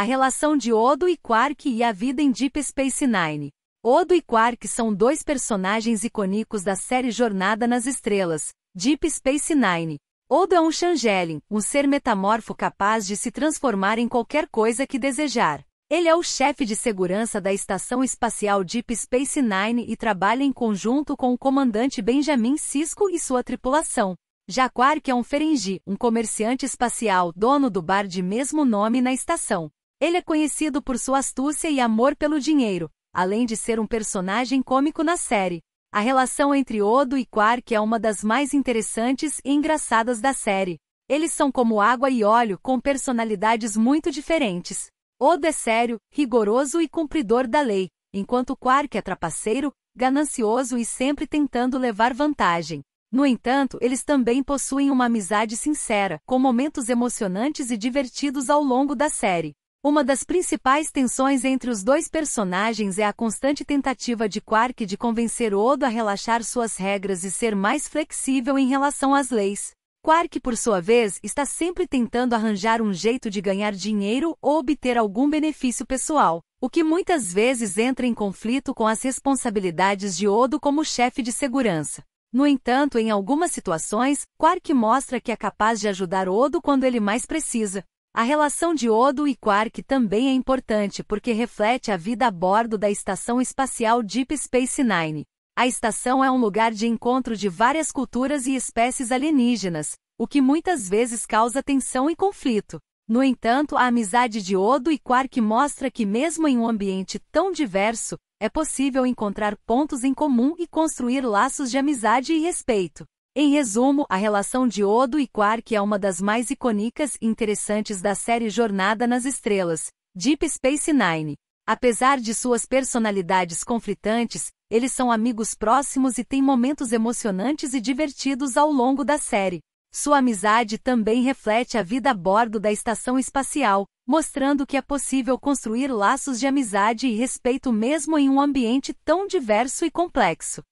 A relação de Odo e Quark e a vida em Deep Space Nine. Odo e Quark são dois personagens icônicos da série Jornada nas Estrelas, Deep Space Nine. Odo é um Changeling, um ser metamorfo capaz de se transformar em qualquer coisa que desejar. Ele é o chefe de segurança da Estação Espacial Deep Space Nine e trabalha em conjunto com o comandante Benjamin Sisko e sua tripulação. Já Quark é um ferengi, um comerciante espacial, dono do bar de mesmo nome na estação. Ele é conhecido por sua astúcia e amor pelo dinheiro, além de ser um personagem cômico na série. A relação entre Odo e Quark é uma das mais interessantes e engraçadas da série. Eles são como água e óleo, com personalidades muito diferentes. Odo é sério, rigoroso e cumpridor da lei, enquanto Quark é trapaceiro, ganancioso e sempre tentando levar vantagem. No entanto, eles também possuem uma amizade sincera, com momentos emocionantes e divertidos ao longo da série. Uma das principais tensões entre os dois personagens é a constante tentativa de Quark de convencer Odo a relaxar suas regras e ser mais flexível em relação às leis. Quark, por sua vez, está sempre tentando arranjar um jeito de ganhar dinheiro ou obter algum benefício pessoal, o que muitas vezes entra em conflito com as responsabilidades de Odo como chefe de segurança. No entanto, em algumas situações, Quark mostra que é capaz de ajudar Odo quando ele mais precisa, a relação de Odo e quark também é importante porque reflete a vida a bordo da estação espacial Deep Space Nine. A estação é um lugar de encontro de várias culturas e espécies alienígenas, o que muitas vezes causa tensão e conflito. No entanto, a amizade de Odo e Quark mostra que, mesmo em um ambiente tão diverso, é possível encontrar pontos em comum e construir laços de amizade e respeito. Em resumo, a relação de Odo e quark é uma das mais icônicas e interessantes da série Jornada nas Estrelas, Deep Space Nine. Apesar de suas personalidades conflitantes, eles são amigos próximos e têm momentos emocionantes e divertidos ao longo da série. Sua amizade também reflete a vida a bordo da estação espacial, mostrando que é possível construir laços de amizade e respeito mesmo em um ambiente tão diverso e complexo.